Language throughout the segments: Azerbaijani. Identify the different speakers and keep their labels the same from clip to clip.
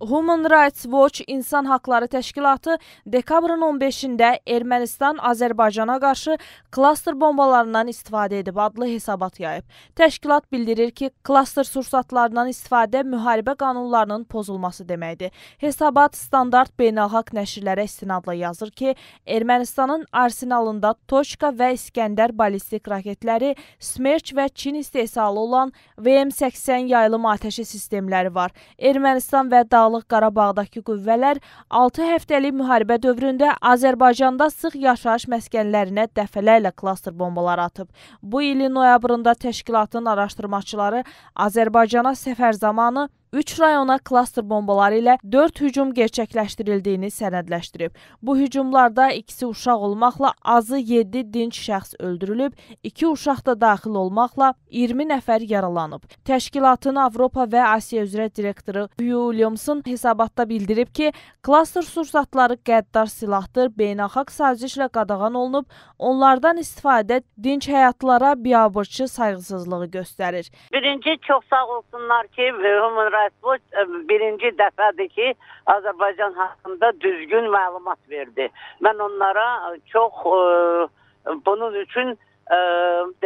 Speaker 1: Human Rights Watch İnsan Haqları Təşkilatı dekabrın 15-də Ermənistan Azərbaycana qarşı klaster bombalarından istifadə edib adlı hesabat yayıb. Təşkilat bildirir ki, klaster sursatlarından istifadə müharibə qanunlarının pozulması deməkdir. Hesabat standart beynəlxalq nəşrlərə istinadla yazır ki, Ermənistanın arsenalında Toçka və İskəndər ballistik raketləri, Smerç və Çin istehsalı olan VM-80 yayılım atəşi sistemləri var. Ermənistan və dağlı Dağlıq Qarabağdakı qüvvələr 6 həftəlik müharibə dövründə Azərbaycanda sıx yaşayış məskənlərinə dəfələrlə klaster bombaları atıb. Bu ilin noyabrında təşkilatın araşdırmaçıları Azərbaycana səfər zamanı 3 rayona klaster bombaları ilə 4 hücum gerçəkləşdirildiyini sənədləşdirib. Bu hücumlarda ikisi uşaq olmaqla azı 7 dinç şəxs öldürülüb, 2 uşaq da daxil olmaqla 20 nəfər yaralanıb. Təşkilatın Avropa və Asiya üzrə direktoru Hugh Williamson hesabatda bildirib ki, klaster sursatları qəddar silahdır, beynəlxalq sazişlə qadağan olunub, onlardan istifadə dinç həyatlara biabırçı sayğısızlığı göstərir.
Speaker 2: Birinci çox sağ olsunlar ki, Human və bu e, birinci dəfədir ki, Azərbaycan haqqında düzgün məlumat verdi. Mən onlara çox ə, e, bunun üçün ə, e,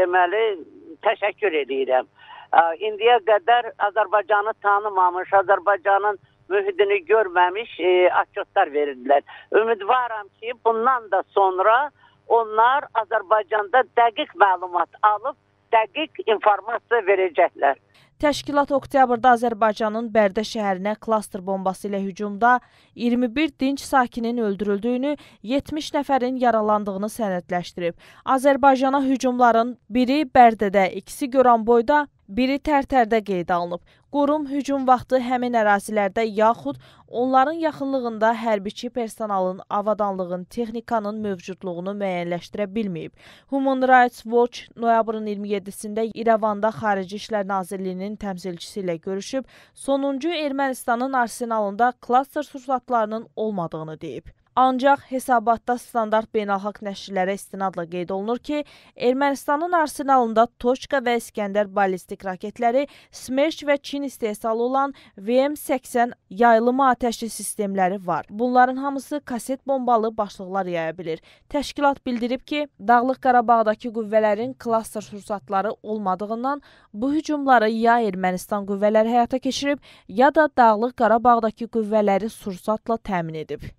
Speaker 2: deməli təşəkkür edirəm. Ə, indiyə qədər Azərbaycanı tanımamış, Azərbaycanın mühidini görməmiş e, açıqlar verirdilər. Ümidvaram ki, bundan da sonra onlar Azərbaycanda dəqiq məlumat alıb
Speaker 1: dəqiq informasiya verəcəklər. Təşkilat oktyabrda Azərbaycanın Bərdə şəhərinə klaster bombası ilə hücumda 21 dinç sakinin öldürüldüyünü, 70 nəfərin yaralandığını sənədləşdirib. Azərbaycana hücumların biri Bərdədə, ikisi Goranboyda, biri Tərtərdə qeydə alınıb. Qurum hücum vaxtı həmin ərazilərdə yaxud onların yaxınlığında hərbiçi personalın, avadanlığın, texnikanın mövcudluğunu müəyyənləşdirə bilməyib. Human Rights Watch noyabrın 27-sində İrəvanda Xarici İşlər Nazirliyinin ölkənin təmsilçisi ilə görüşüb, sonuncu Ermənistanın arsenalında klaster sursatlarının olmadığını deyib. Ancaq hesabatda standart beynəlxalq nəşrlərə istinadla qeyd olunur ki, Ermənistanın arsenalında Toçka və İskəndər ballistik raketləri, Smerç və Çin istehsalı olan VM-80 yayılımı atəşli sistemləri var. Bunların hamısı kaset bombalı başlıqlar yaya bilir. Təşkilat bildirib ki, Dağlıq Qarabağdakı qüvvələrin klaster sursatları olmadığından bu hücumları ya Ermənistan qüvvələri həyata keçirib, ya da Dağlıq Qarabağdakı qüvvələri sursatla təmin edib.